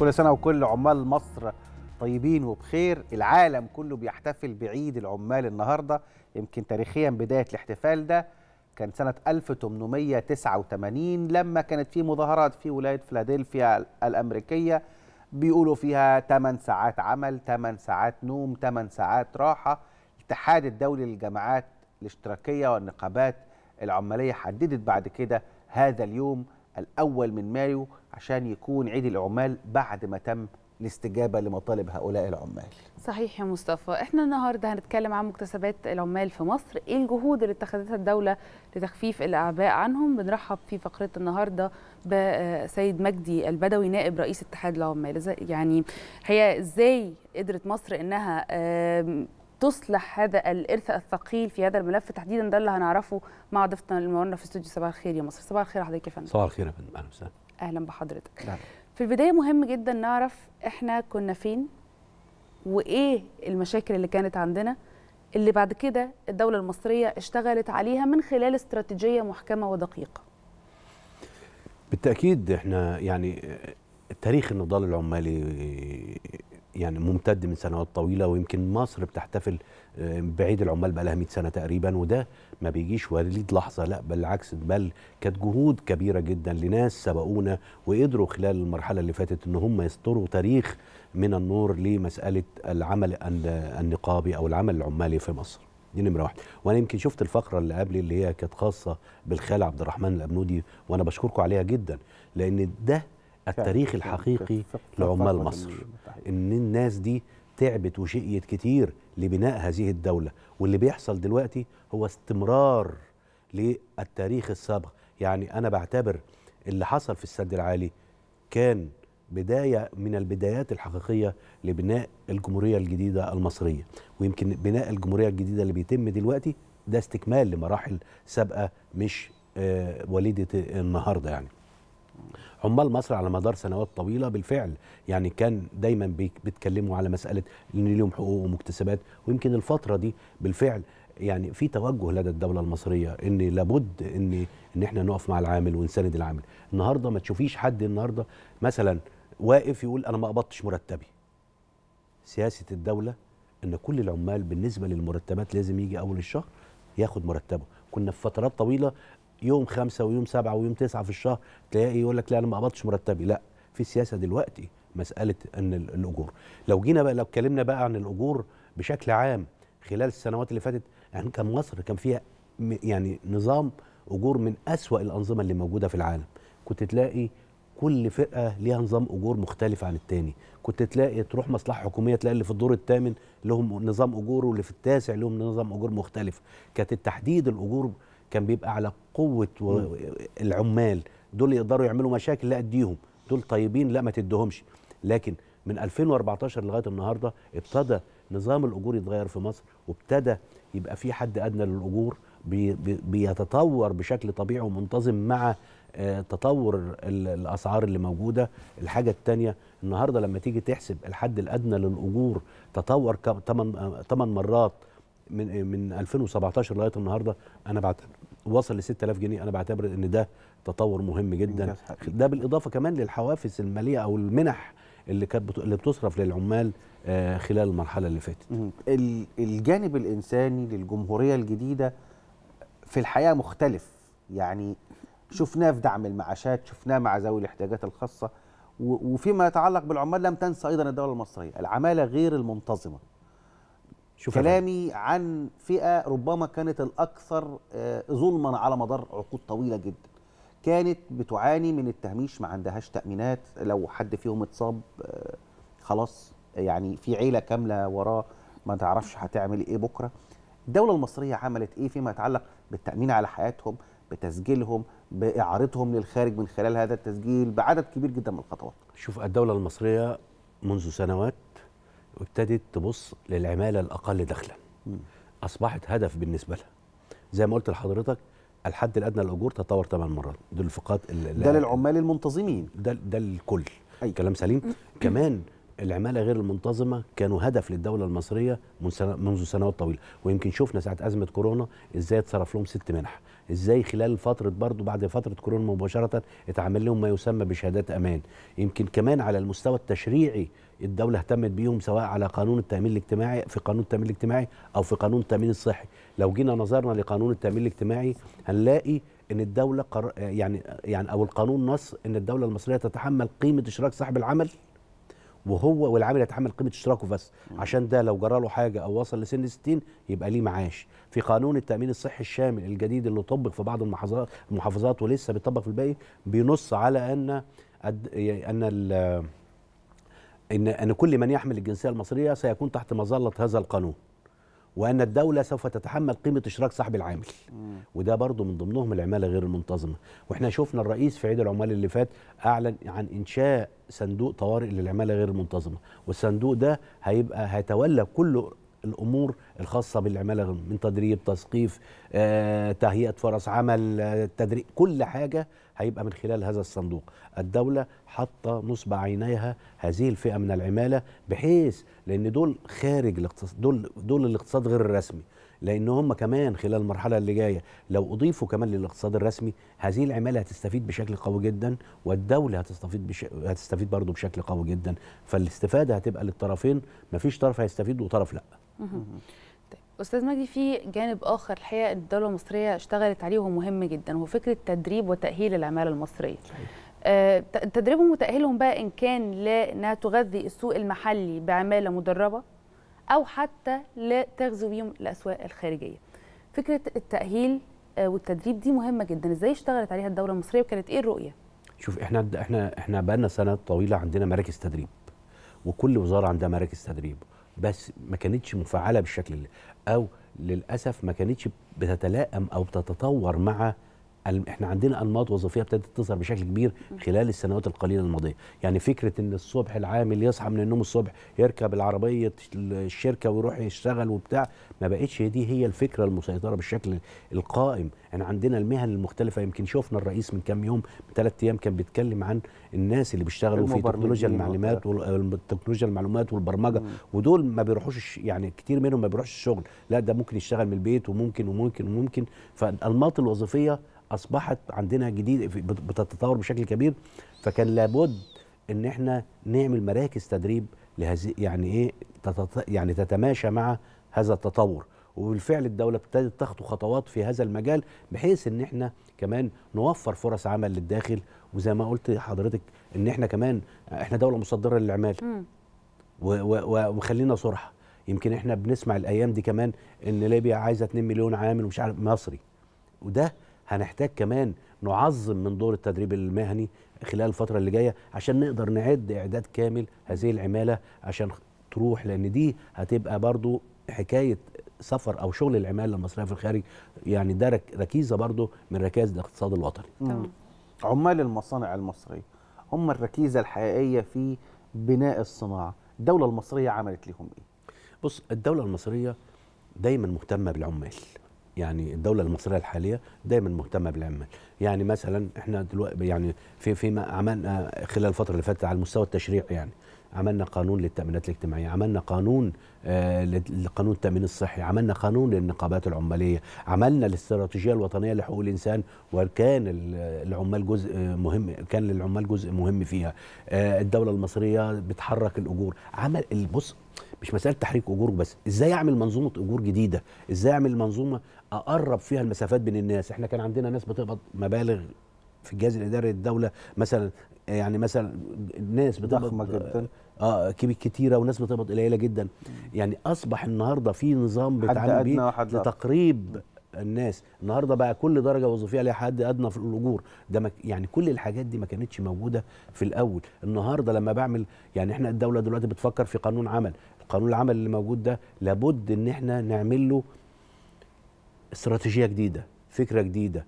كل سنة وكل عمال مصر طيبين وبخير العالم كله بيحتفل بعيد العمال النهاردة يمكن تاريخيا بداية الاحتفال ده كان سنة 1889 لما كانت في مظاهرات في ولاية فيلادلفيا الأمريكية بيقولوا فيها 8 ساعات عمل 8 ساعات نوم 8 ساعات راحة الاتحاد الدولي للجماعات الاشتراكية والنقابات العمالية حددت بعد كده هذا اليوم الأول من مايو عشان يكون عيد العمال بعد ما تم الاستجابه لمطالب هؤلاء العمال. صحيح يا مصطفى، احنا النهارده هنتكلم عن مكتسبات العمال في مصر، ايه الجهود اللي اتخذتها الدوله لتخفيف الاعباء عنهم؟ بنرحب في فقره النهارده بسيد مجدي البدوي نائب رئيس اتحاد العمال، يعني هي ازاي قدرت مصر انها تصلح هذا الارث الثقيل في هذا الملف تحديدا ده اللي هنعرفه مع ضيفتنا المنوره في استوديو صباح الخير يا مصر، صباح الخير حضرتك يا فندم. صباح الخير يا فندم، اهلا وسهلا. اهلا بحضرتك ده. نعم. في البدايه مهم جدا نعرف احنا كنا فين وايه المشاكل اللي كانت عندنا اللي بعد كده الدوله المصريه اشتغلت عليها من خلال استراتيجيه محكمه ودقيقه بالتاكيد احنا يعني تاريخ النضال العمالي يعني ممتد من سنوات طويله ويمكن مصر بتحتفل آه، بعيد العمال بقى لها 100 سنه تقريبا وده ما بيجيش وليد لحظه لا بالعكس بل كانت جهود كبيره جدا لناس سبقونا وقدروا خلال المرحله اللي فاتت ان هم يسطروا تاريخ من النور لمساله العمل النقابي او العمل العمالي في مصر. دي نمره واحد وانا يمكن شفت الفقره اللي قبل اللي هي كانت خاصه بالخال عبد الرحمن الابنودي وانا بشكركم عليها جدا لان ده التاريخ الحقيقي لعمال مصر ان الناس دي تعبت وشقيت كتير لبناء هذه الدولة واللي بيحصل دلوقتي هو استمرار للتاريخ السابق يعني أنا بعتبر اللي حصل في السد العالي كان بداية من البدايات الحقيقية لبناء الجمهورية الجديدة المصرية ويمكن بناء الجمهورية الجديدة اللي بيتم دلوقتي ده استكمال لمراحل سابقة مش آه، وليدة النهاردة يعني عمال مصر على مدار سنوات طويله بالفعل يعني كان دايما بيتكلموا على مساله ان ليهم حقوق ومكتسبات ويمكن الفتره دي بالفعل يعني في توجه لدى الدوله المصريه ان لابد ان ان احنا نقف مع العامل ونساند العامل النهارده ما تشوفيش حد النهارده مثلا واقف يقول انا ما قبضتش مرتبي سياسه الدوله ان كل العمال بالنسبه للمرتبات لازم يجي اول الشهر ياخد مرتبه كنا في فترات طويله يوم خمسة ويوم سبعة ويوم تسعة في الشهر تلاقي يقول لك لا أنا ما قبضتش مرتبي لا في سياسة دلوقتي مسألة أن الأجور لو جينا بقى لو اتكلمنا بقى عن الأجور بشكل عام خلال السنوات اللي فاتت يعني كان مصر كان فيها يعني نظام أجور من أسوأ الأنظمة اللي موجودة في العالم كنت تلاقي كل فرقه ليها نظام اجور مختلف عن التاني كنت تلاقي تروح مصلحه حكوميه تلاقي اللي في الدور الثامن لهم نظام اجور واللي في التاسع لهم نظام اجور مختلف كانت التحديد الاجور كان بيبقى على قوه و... العمال دول يقدروا يعملوا مشاكل لا اديهم دول طيبين لا ما تديهمش لكن من 2014 لغايه النهارده ابتدى نظام الاجور يتغير في مصر وابتدى يبقى في حد ادنى للاجور بي بيتطور بشكل طبيعي ومنتظم مع آه، تطور الاسعار اللي موجوده الحاجه الثانيه النهارده لما تيجي تحسب الحد الادنى للاجور تطور 8 آه، مرات من إيه، من 2017 لغايه النهارده انا بعتبر وصل ل 6000 جنيه انا بعتبر ان ده تطور مهم جدا ده بالاضافه كمان للحوافز الماليه او المنح اللي كانت اللي بتصرف للعمال آه، خلال المرحله اللي فاتت الجانب الانساني للجمهوريه الجديده في الحقيقه مختلف يعني شفناه في دعم المعاشات شفناه مع ذوي الاحتياجات الخاصه وفيما يتعلق بالعمال لم تنسى ايضا الدوله المصريه العماله غير المنتظمه شوف كلامي عن فئة ربما كانت الأكثر آه، ظلما على مدار عقود طويلة جدا كانت بتعاني من التهميش ما عندهاش تأمينات لو حد فيهم اتصاب آه، خلاص يعني في عيلة كاملة وراه ما تعرفش هتعمل ايه بكرة الدولة المصرية عملت ايه فيما يتعلق بالتأمين على حياتهم بتسجيلهم بإعارتهم للخارج من خلال هذا التسجيل بعدد كبير جدا من الخطوات شوف الدولة المصرية منذ سنوات وابتدت تبص للعماله الاقل دخلا اصبحت هدف بالنسبه لها زي ما قلت لحضرتك الحد الادنى للاجور تطور ثمان مرات دول الفقاط ده للعمال المنتظمين ده ده الكل أي. أيوة. كلام سليم كمان العماله غير المنتظمه كانوا هدف للدوله المصريه منذ سنوات طويله ويمكن شفنا ساعه ازمه كورونا ازاي اتصرف لهم ست منح ازاي خلال فتره برضه بعد فتره كورونا مباشره اتعمل لهم ما يسمى بشهادات امان يمكن كمان على المستوى التشريعي الدوله اهتمت بيهم سواء على قانون التامين الاجتماعي في قانون التامين الاجتماعي او في قانون التامين الصحي لو جينا نظرنا لقانون التامين الاجتماعي هنلاقي ان الدوله قر... يعني يعني او القانون نص ان الدوله المصريه تتحمل قيمه اشراك صاحب العمل وهو والعامل يتحمل قيمه اشتراكه بس عشان ده لو جرى له حاجه او وصل لسن 60 يبقى ليه معاش في قانون التامين الصحي الشامل الجديد اللي طبق في بعض المحافظات المحافظات ولسه بيطبق في الباقي بينص على ان ان ان كل من يحمل الجنسيه المصريه سيكون تحت مظله هذا القانون وأن الدولة سوف تتحمل قيمة اشراك صاحب العامل وده برضو من ضمنهم العمالة غير المنتظمة وإحنا شفنا الرئيس في عيد العمال اللي فات أعلن عن إنشاء صندوق طوارئ للعمالة غير المنتظمة والصندوق ده هيبقى هيتولى كل الامور الخاصه بالعماله من تدريب تثقيف آه، تهيئه فرص عمل آه، تدريب كل حاجه هيبقى من خلال هذا الصندوق الدوله حاطه نصب عينيها هذه الفئه من العماله بحيث لان دول خارج الاقتصاد دول دول الاقتصاد غير الرسمي لان هم كمان خلال المرحله اللي جايه لو اضيفوا كمان للاقتصاد الرسمي هذه العماله هتستفيد بشكل قوي جدا والدوله هتستفيد بش... هتستفيد برضه بشكل قوي جدا فالاستفاده هتبقى للطرفين مفيش طرف هيستفيد وطرف لا طيب استاذ مجدي في جانب اخر الحقيقه الدوله المصريه اشتغلت عليه وهو مهم جدا وهو فكره تدريب وتاهيل العماله المصريه صحيح. آه تدريبهم وتاهيلهم بقى ان كان لانها تغذي السوق المحلي بعماله مدربه او حتى لتغزو بيهم الاسواق الخارجيه فكره التاهيل آه، والتدريب دي مهمه جدا ازاي اشتغلت عليها الدوله المصريه وكانت ايه الرؤيه شوف احنا احنا احنا بقى لنا سنه طويله عندنا مراكز تدريب وكل وزاره عندها مراكز تدريب بس ما كانتش مفعله بالشكل او للاسف ما كانتش بتتلائم او بتتطور مع احنا عندنا انماط وظيفيه ابتدت تظهر بشكل كبير خلال السنوات القليله الماضيه يعني فكره ان الصبح العامل يصحى من النوم الصبح يركب العربيه الشركه ويروح يشتغل وبتاع ما بقتش دي هي الفكره المسيطره بالشكل القائم احنا يعني عندنا المهن المختلفه يمكن شفنا الرئيس من كام يوم ثلاث ايام كان بيتكلم عن الناس اللي بيشتغلوا في تكنولوجيا المعلومات والتكنولوجيا المعلومات والبرمجه مم. ودول ما بيروحوش يعني كتير منهم ما بيروحش الشغل لا ده ممكن يشتغل من البيت وممكن وممكن وممكن فالانماط الوظيفيه اصبحت عندنا جديد بتتطور بشكل كبير فكان لابد ان احنا نعمل مراكز تدريب لهذه يعني ايه تتط... يعني تتماشى مع هذا التطور وبالفعل الدوله ابتدت تخطو خطوات في هذا المجال بحيث ان احنا كمان نوفر فرص عمل للداخل وزي ما قلت حضرتك ان احنا كمان احنا دوله مصدره للعمال وخلينا صرحه يمكن احنا بنسمع الايام دي كمان ان ليبيا عايزه 2 مليون عامل ومش عارف مصري وده هنحتاج كمان نعظم من دور التدريب المهني خلال الفترة اللي جاية عشان نقدر نعد إعداد كامل هذه العمالة عشان تروح لأن دي هتبقى برضو حكاية سفر أو شغل العمالة المصرية في الخارج يعني ده ركيزة برضو من ركائز الاقتصاد الوطني عمال المصانع المصرية هم الركيزة الحقيقية في بناء الصناعة الدولة المصرية عملت لهم إيه؟ بص الدولة المصرية دايما مهتمة بالعمال يعني الدولة المصرية الحالية دايما مهتمة بالعمال يعني مثلا احنا دلوقتي يعني في فيما عملنا خلال الفترة اللي فاتت على المستوى التشريعي يعني عملنا قانون للتأمينات الاجتماعية عملنا قانون آه، لقانون التأمين الصحي عملنا قانون للنقابات العمالية عملنا الاستراتيجية الوطنية لحقوق الإنسان وكان العمال جزء آه، مهم كان للعمال جزء مهم فيها آه، الدولة المصرية بتحرك الأجور عمل البص مش مساله تحريك اجور بس ازاي اعمل منظومه اجور جديده ازاي اعمل منظومه اقرب فيها المسافات بين الناس احنا كان عندنا ناس بتقبض مبالغ في الجهاز الاداري للدوله مثلا يعني مثلا ناس بتقبض ضخمه جدا اه كتيره وناس بتقبض قليله جدا يعني اصبح النهارده في نظام بيتعامل بيه لتقريب الناس النهارده بقى كل درجه وظيفيه ليها حد ادنى في الاجور ده مك... يعني كل الحاجات دي ما كانتش موجوده في الاول النهارده لما بعمل يعني احنا الدوله دلوقتي بتفكر في قانون عمل القانون العمل اللي موجود ده لابد ان احنا نعمل له استراتيجيه جديده فكره جديده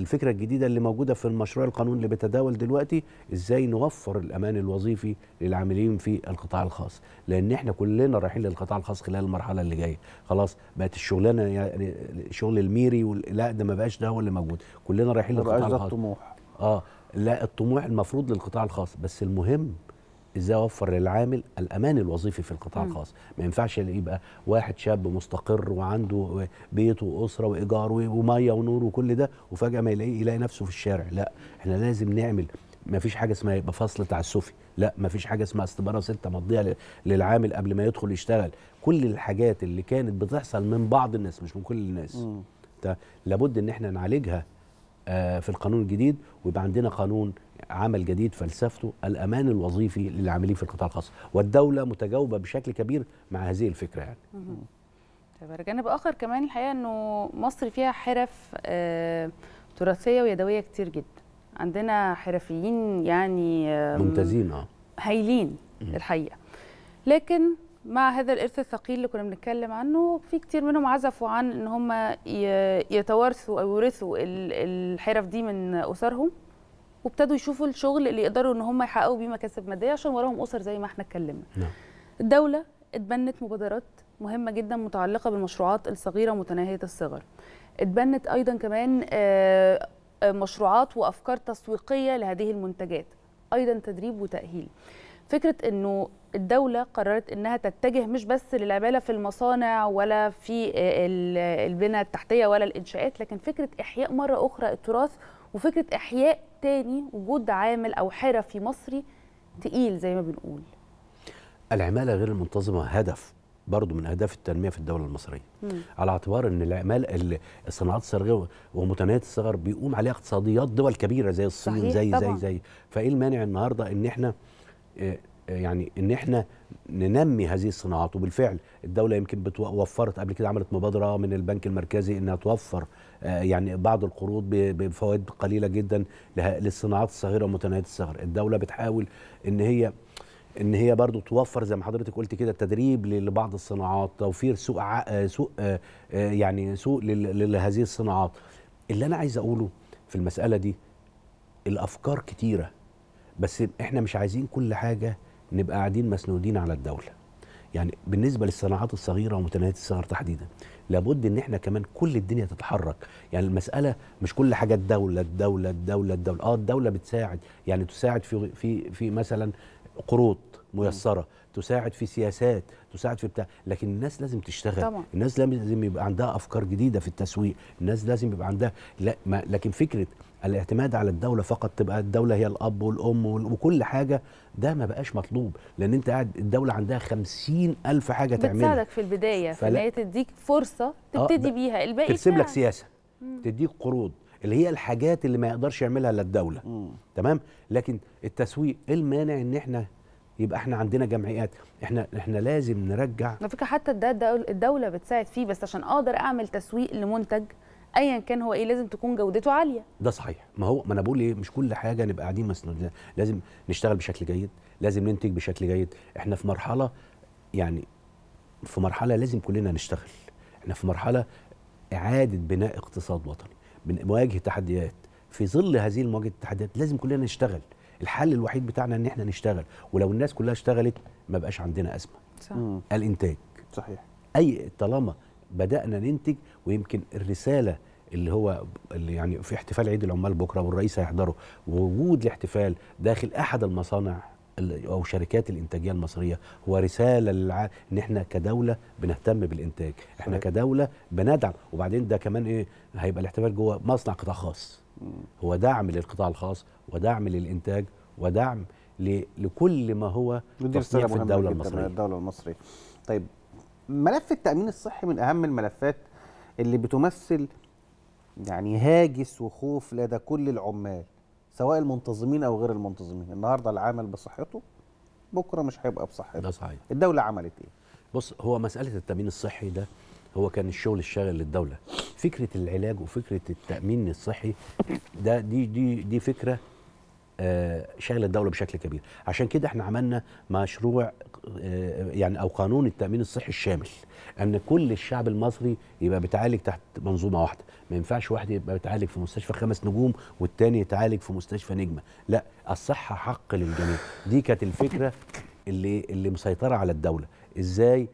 الفكره الجديده اللي موجوده في المشروع القانون اللي بيتداول دلوقتي ازاي نوفر الامان الوظيفي للعاملين في القطاع الخاص لان احنا كلنا رايحين للقطاع الخاص خلال المرحله اللي جايه خلاص بقت الشغلانه يعني شغل الميري وال... لا ده ما بقاش ده هو اللي موجود كلنا رايحين للقطاع الخاص الطموح اه لا الطموح المفروض للقطاع الخاص بس المهم ازاي اوفر للعامل الامان الوظيفي في القطاع الخاص ما ينفعش يبقى واحد شاب مستقر وعنده بيت واسره وايجار وميه ونور وكل ده وفجاه ما يلاقي يلاقي نفسه في الشارع لا احنا لازم نعمل ما فيش حاجه اسمها يبقى فصل تعسفي لا ما فيش حاجه اسمها استباره ستة مضيها للعامل قبل ما يدخل يشتغل كل الحاجات اللي كانت بتحصل من بعض الناس مش من كل الناس لابد ان احنا نعالجها آه، في القانون الجديد ويبقى عندنا قانون عمل جديد فلسفته الامان الوظيفي للعاملين في القطاع الخاص والدوله متجاوبه بشكل كبير مع هذه الفكره يعني طيب جانب اخر كمان الحقيقه انه مصر فيها حرف آه، تراثيه ويدويه كتير جدا عندنا حرفيين يعني ممتازين اه هايلين الحقيقه لكن مع هذا الارث الثقيل اللي كنا بنتكلم عنه في كتير منهم عزفوا عن ان هم يتوارثوا او يورثوا الحرف دي من اسرهم وابتدوا يشوفوا الشغل اللي يقدروا ان هم يحققوا بيه مكاسب ماديه عشان وراهم اسر زي ما احنا اتكلمنا نعم. الدوله اتبنت مبادرات مهمه جدا متعلقه بالمشروعات الصغيره متناهيه الصغر اتبنت ايضا كمان آه، آه، مشروعات وافكار تسويقيه لهذه المنتجات ايضا تدريب وتاهيل فكره انه الدولة قررت أنها تتجه مش بس للعمالة في المصانع ولا في آه، البنى التحتية ولا الإنشاءات لكن فكرة إحياء مرة أخرى التراث وفكرة إحياء تاني وجود عامل أو حرفي مصري تقيل زي ما بنقول العمالة غير المنتظمة هدف برضه من اهداف التنميه في الدوله المصريه مم. على اعتبار ان العمالة الصناعات الصغيره ومتناهيه الصغر بيقوم عليها اقتصاديات دول كبيره زي الصين صحيح زي طبعًا. زي زي فايه المانع النهارده ان احنا آه، يعني ان احنا ننمي هذه الصناعات وبالفعل الدوله يمكن وفرت قبل كده عملت مبادره من البنك المركزي انها توفر آه، يعني بعض القروض بفوائد قليله جدا للصناعات الصغيره ومتناهيه الصغر الدوله بتحاول ان هي ان هي برضو توفر زي ما حضرتك قلت كده تدريب لبعض الصناعات توفير سوق آه، سوق آه، يعني سوق لهذه الصناعات اللي انا عايز اقوله في المساله دي الافكار كتيره بس احنا مش عايزين كل حاجه نبقى قاعدين مسنودين على الدوله يعني بالنسبه للصناعات الصغيره ومتناهيه الصغر تحديدا لابد ان احنا كمان كل الدنيا تتحرك يعني المساله مش كل حاجه الدوله الدوله الدوله الدوله اه الدوله بتساعد يعني تساعد في في في مثلا قروض ميسره تساعد في سياسات تساعد في بتاع لكن الناس لازم تشتغل طبعا. الناس لازم يبقى عندها افكار جديده في التسويق الناس لازم يبقى عندها لا ما لكن فكره الاعتماد على الدوله فقط تبقى الدوله هي الاب والام وكل حاجه ده ما بقاش مطلوب لان انت قاعد الدوله عندها خمسين الف حاجه تعملها بتساعدك في البدايه فلا هي تديك فرصه تبتدي آه بيها الباقي ترسم لك سياسه مم. تديك قروض اللي هي الحاجات اللي ما يقدرش يعملها الا الدوله تمام لكن التسويق ايه المانع ان احنا يبقى احنا عندنا جمعيات احنا احنا لازم نرجع على فكره حتى ده الدوله بتساعد فيه بس عشان اقدر اعمل تسويق لمنتج ايا كان هو ايه لازم تكون جودته عاليه ده صحيح ما هو ما انا بقول ايه مش كل حاجه نبقى قاعدين مسنودين لازم نشتغل بشكل جيد لازم ننتج بشكل جيد احنا في مرحله يعني في مرحله لازم كلنا نشتغل احنا في مرحله اعاده بناء اقتصاد وطني بنواجه تحديات في ظل هذه المواجهه التحديات لازم كلنا نشتغل الحل الوحيد بتاعنا ان احنا نشتغل ولو الناس كلها اشتغلت ما بقاش عندنا ازمه صح. الانتاج صحيح اي طالما بدانا ننتج ويمكن الرساله اللي هو اللي يعني في احتفال عيد العمال بكره والرئيس هيحضره ووجود الاحتفال داخل احد المصانع او شركات الانتاجيه المصريه هو رساله للع... ان احنا كدوله بنهتم بالانتاج احنا صحيح. كدوله بندعم وبعدين ده كمان ايه هيبقى الاحتفال جوه مصنع قطاع خاص هو دعم للقطاع الخاص ودعم للانتاج ودعم ل... لكل ما هو في الدوله المصريه الدوله المصريه طيب ملف التامين الصحي من اهم الملفات اللي بتمثل يعني هاجس وخوف لدى كل العمال سواء المنتظمين او غير المنتظمين النهارده العامل بصحته بكره مش هيبقى بصحته ده صحيح الدوله عملت ايه بص هو مساله التامين الصحي ده هو كان الشغل الشاغل للدوله فكره العلاج وفكره التامين الصحي ده دي دي دي فكره آه، شغل الدوله بشكل كبير عشان كده احنا عملنا مشروع آه، يعني او قانون التامين الصحي الشامل ان كل الشعب المصري يبقى بيتعالج تحت منظومه واحده ما ينفعش واحد يبقى بيتعالج في مستشفى خمس نجوم والتاني يتعالج في مستشفى نجمه لا الصحه حق للجميع دي كانت الفكره اللي اللي مسيطره على الدوله ازاي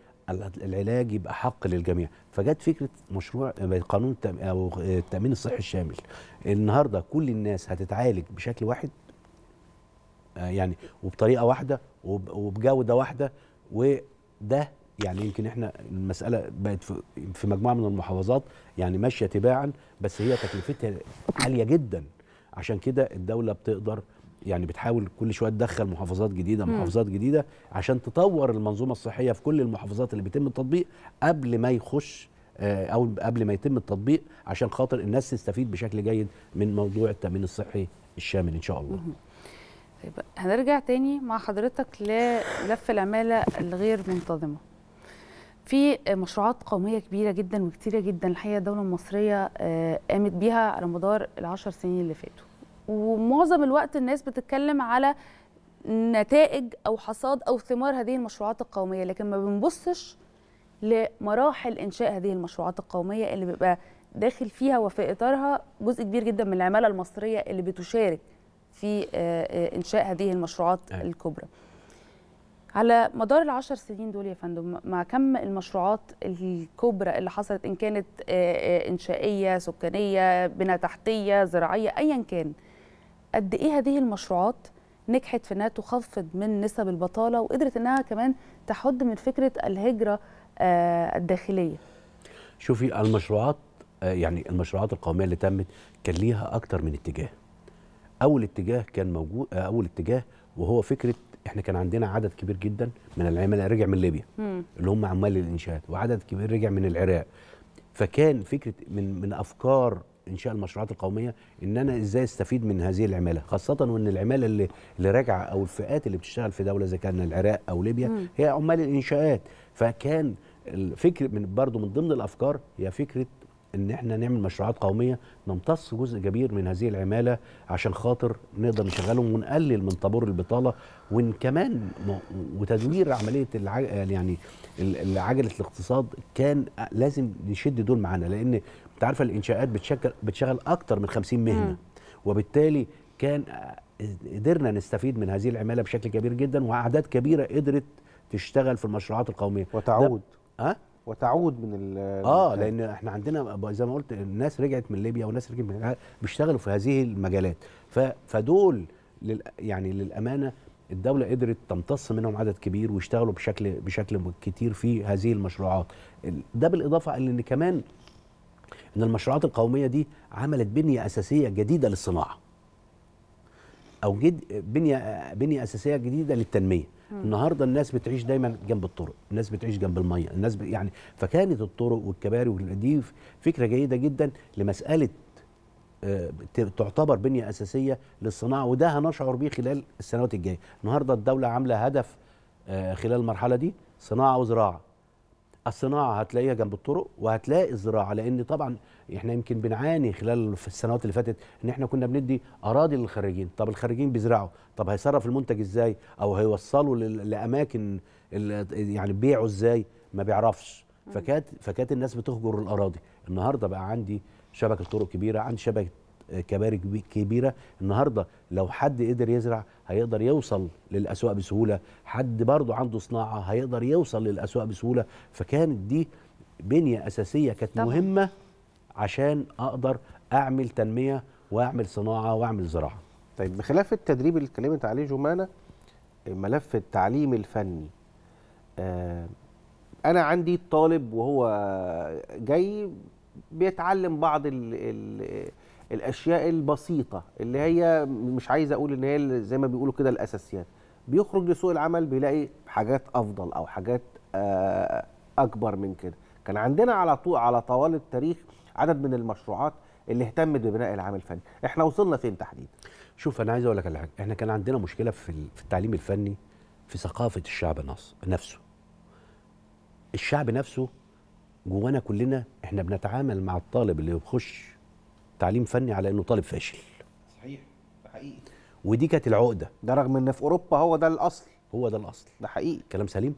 العلاج يبقى حق للجميع فجت فكره مشروع قانون او التامين الصحي الشامل النهارده كل الناس هتتعالج بشكل واحد آه، يعني وبطريقه واحده وبجوده واحده وده يعني يمكن احنا المساله بقت في مجموعه من المحافظات يعني ماشيه تباعا بس هي تكلفتها عاليه جدا عشان كده الدوله بتقدر يعني بتحاول كل شويه تدخل محافظات جديده محافظات جديده عشان تطور المنظومه الصحيه في كل المحافظات اللي بيتم التطبيق قبل ما يخش آه، او قبل ما يتم التطبيق عشان خاطر الناس تستفيد بشكل جيد من موضوع التامين الصحي الشامل ان شاء الله طيب هنرجع تاني مع حضرتك للف العماله الغير منتظمه في مشروعات قوميه كبيره جدا وكتيره جدا الحقيقه الدوله المصريه آه، قامت بيها على مدار العشر سنين اللي فاتوا ومعظم الوقت الناس بتتكلم على نتائج او حصاد او ثمار هذه المشروعات القوميه لكن ما بنبصش لمراحل انشاء هذه المشروعات القوميه اللي بيبقى داخل فيها وفي اطارها جزء كبير جدا من العماله المصريه اللي بتشارك في آه، آه، انشاء هذه المشروعات الكبرى على مدار العشر سنين دول يا فندم مع كم المشروعات الكبرى اللي حصلت ان كانت آه، انشائيه سكانيه بنا تحتيه زراعيه ايا كان قد ايه هذه المشروعات نجحت في انها تخفض من نسب البطاله وقدرت انها كمان تحد من فكره الهجره الداخليه شوفي المشروعات يعني المشروعات القوميه اللي تمت كان ليها اكتر من اتجاه اول اتجاه كان موجود آه، اول اتجاه وهو فكره احنا كان عندنا عدد كبير جدا من العمال يعني رجع من ليبيا مم. اللي هم عمال الانشاءات وعدد كبير رجع من العراق فكان فكره من من افكار انشاء المشروعات القوميه ان انا ازاي استفيد من هذه العماله خاصه وان العماله اللي اللي راجعه او الفئات اللي بتشتغل في دوله زي كان العراق او ليبيا مم. هي عمال الانشاءات فكان الفكر من برضه من ضمن الافكار هي فكره ان احنا نعمل مشروعات قوميه نمتص جزء كبير من هذه العماله عشان خاطر نقدر نشغلهم ونقلل من طابور البطاله وان كمان وتدوير عمليه العج يعني عجله الاقتصاد كان لازم نشد دول معانا لان انت عارفه الانشاءات بتشغل بتشغل اكتر من 50 مهنه وبالتالي كان قدرنا نستفيد من هذه العماله بشكل كبير جدا واعداد كبيره قدرت تشتغل في المشروعات القوميه وتعود ها أه؟ وتعود من ال اه لان احنا عندنا زي ما قلت الناس رجعت من ليبيا وناس رجعت من بيشتغلوا في هذه المجالات فدول لل يعني للامانه الدولة قدرت تمتص منهم عدد كبير ويشتغلوا بشكل بشكل كتير في هذه المشروعات ده بالإضافة إلى إن كمان إن المشروعات القومية دي عملت بنية أساسية جديدة للصناعة أو جد بنية بنية أساسية جديدة للتنمية النهارده الناس بتعيش دايما جنب الطرق الناس بتعيش جنب الميه الناس يعني فكانت الطرق والكباري دي فكره جيده جدا لمساله آه، تعتبر بنيه اساسيه للصناعه وده هنشعر بيه خلال السنوات الجايه النهارده الدوله عامله هدف آه، خلال المرحله دي صناعه وزراعه الصناعه هتلاقيها جنب الطرق وهتلاقي الزراعه لان طبعا احنا يمكن بنعاني خلال في السنوات اللي فاتت ان احنا كنا بندي اراضي للخريجين طب الخريجين بيزرعوا طب هيصرف المنتج ازاي او هيوصلوا لاماكن يعني بيعه ازاي ما بيعرفش فكانت فكانت الناس بتهجر الاراضي النهارده بقى عندي شبكه طرق كبيره عندي شبكه كباري كبيره النهارده لو حد قدر يزرع هيقدر يوصل للاسواق بسهوله حد برضه عنده صناعه هيقدر يوصل للاسواق بسهوله فكانت دي بنيه اساسيه كانت مهمه عشان اقدر اعمل تنميه واعمل صناعه واعمل زراعه طيب بخلاف التدريب اللي اتكلمت عليه جمانه ملف التعليم الفني آه، انا عندي طالب وهو جاي بيتعلم بعض ال الاشياء البسيطه اللي هي مش عايز اقول ان هي زي ما بيقولوا كده الاساسيات يعني. بيخرج لسوق العمل بيلاقي حاجات افضل او حاجات آه، اكبر من كده كان عندنا على طول على طوال التاريخ عدد من المشروعات اللي اهتمت ببناء العمل الفني احنا وصلنا فين تحديدا شوف انا عايز اقول لك على حاجه احنا كان عندنا مشكله في في التعليم الفني في ثقافه الشعب نفسه الشعب نفسه جوانا كلنا احنا بنتعامل مع الطالب اللي بيخش تعليم فني على انه طالب فاشل صحيح حقيقي ودي كانت العقده ده رغم ان في اوروبا هو ده الاصل هو ده الاصل ده حقيقي كلام سليم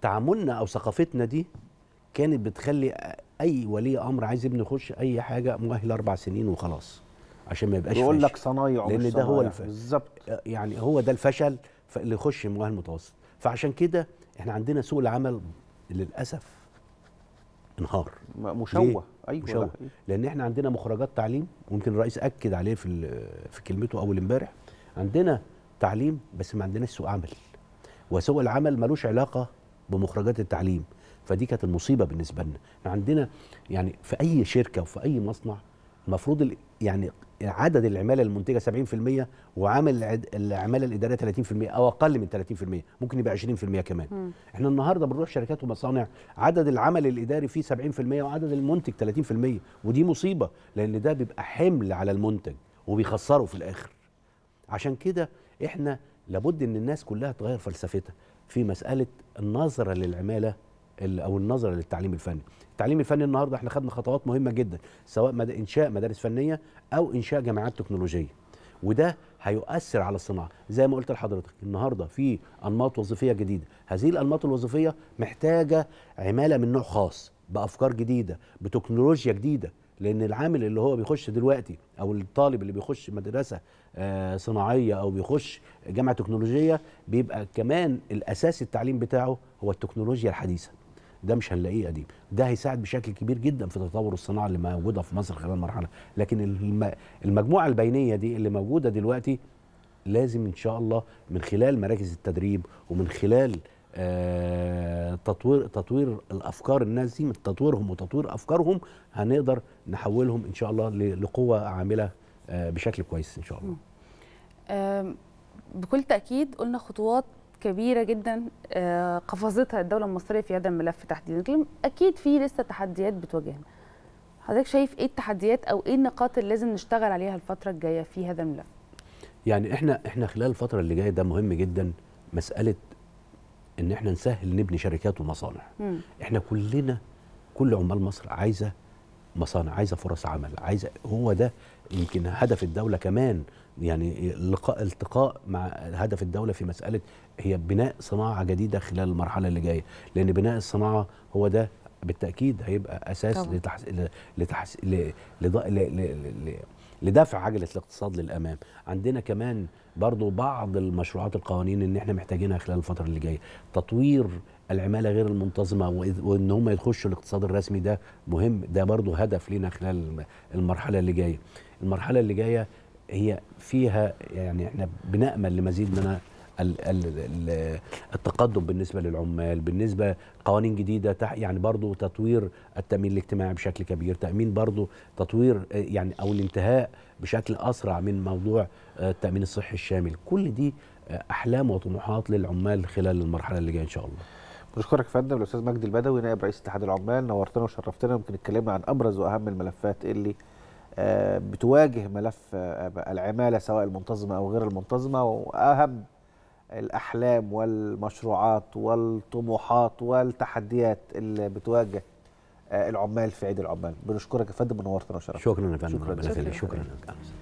تعاملنا او ثقافتنا دي كانت بتخلي اي ولي امر عايز ابنه يخش اي حاجه مؤهل اربع سنين وخلاص عشان ما يبقاش يقول لك صنايع لان ده هو الف... بالظبط أه، يعني هو ده الفشل اللي يخش مؤهل متوسط فعشان كده احنا عندنا سوق العمل للاسف انهار مشوه ايوه مشوه أيوة. لان احنا عندنا مخرجات تعليم ممكن الرئيس اكد عليه في في كلمته اول امبارح عندنا تعليم بس ما عندناش سوق عمل وسوق العمل ملوش علاقه بمخرجات التعليم فدي كانت المصيبه بالنسبه لنا عندنا يعني في اي شركه وفي اي مصنع المفروض يعني عدد العماله المنتجه 70% وعامل العماله الاداريه 30% او اقل من 30% ممكن يبقى 20% كمان م. احنا النهارده بنروح شركات ومصانع عدد العمل الاداري فيه 70% وعدد المنتج 30% ودي مصيبه لان ده بيبقى حمل على المنتج وبيخسره في الاخر عشان كده احنا لابد ان الناس كلها تغير فلسفتها في مساله النظره للعماله او النظره للتعليم الفني التعليم الفني النهارده احنا خدنا خطوات مهمه جدا سواء مد... انشاء مدارس فنيه او انشاء جامعات تكنولوجيه وده هيؤثر على الصناعه زي ما قلت لحضرتك النهارده في انماط وظيفيه جديده هذه الانماط الوظيفيه محتاجه عماله من نوع خاص بافكار جديده بتكنولوجيا جديده لان العامل اللي هو بيخش دلوقتي او الطالب اللي بيخش مدرسه آه، صناعيه او بيخش جامعه تكنولوجيه بيبقى كمان الاساس التعليم بتاعه هو التكنولوجيا الحديثه ده مش هنلاقيه قديم ده هيساعد بشكل كبير جدا في تطور الصناعه اللي موجوده في مصر خلال المرحله لكن المجموعه البينيه دي اللي موجوده دلوقتي لازم ان شاء الله من خلال مراكز التدريب ومن خلال آه تطوير تطوير الافكار الناس دي من تطويرهم وتطوير افكارهم هنقدر نحولهم ان شاء الله لقوه عامله آه بشكل كويس ان شاء الله بكل تاكيد قلنا خطوات كبيره جدا آه، قفزتها الدوله المصريه في هذا الملف تحديدا اكيد في لسه تحديات بتواجهنا حضرتك شايف ايه التحديات او ايه النقاط اللي لازم نشتغل عليها الفتره الجايه في هذا الملف يعني احنا احنا خلال الفتره اللي جايه ده مهم جدا مساله ان احنا نسهل نبني شركات ومصانع مم. احنا كلنا كل عمال مصر عايزه مصانع عايزه فرص عمل عايزه هو ده يمكن هدف الدوله كمان يعني لقاء التقاء مع هدف الدوله في مساله هي بناء صناعه جديده خلال المرحله اللي جايه لان بناء الصناعه هو ده بالتاكيد هيبقى اساس لتحس... لتحس... ل... لض... ل... ل... ل... لدفع عجله الاقتصاد للامام عندنا كمان برضو بعض المشروعات القوانين اللي احنا محتاجينها خلال الفتره اللي جايه تطوير العماله غير المنتظمه وان هم يخشوا الاقتصاد الرسمي ده مهم ده برضو هدف لنا خلال المرحله اللي جايه المرحله اللي جايه هي فيها يعني احنا بنامل لمزيد من التقدم بالنسبه للعمال بالنسبه قوانين جديده يعني برضو تطوير التامين الاجتماعي بشكل كبير تامين برضو تطوير آه، يعني او الانتهاء بشكل اسرع من موضوع آه، التامين الصحي الشامل كل دي آه، احلام وطموحات للعمال خلال المرحله اللي جايه ان شاء الله بشكرك فندم الاستاذ مجدي البدوي نائب رئيس اتحاد العمال نورتنا وشرفتنا يمكن اتكلمنا عن ابرز واهم الملفات اللي آه، بتواجه ملف آه، العماله سواء المنتظمه او غير المنتظمه واهم الاحلام والمشروعات والطموحات والتحديات اللي بتواجه آه، العمال في عيد العمال بنشكرك يا فندم ونورتنا وشرفتنا شكرا يا فندم شكرا شكرا, شكرا. شكرا.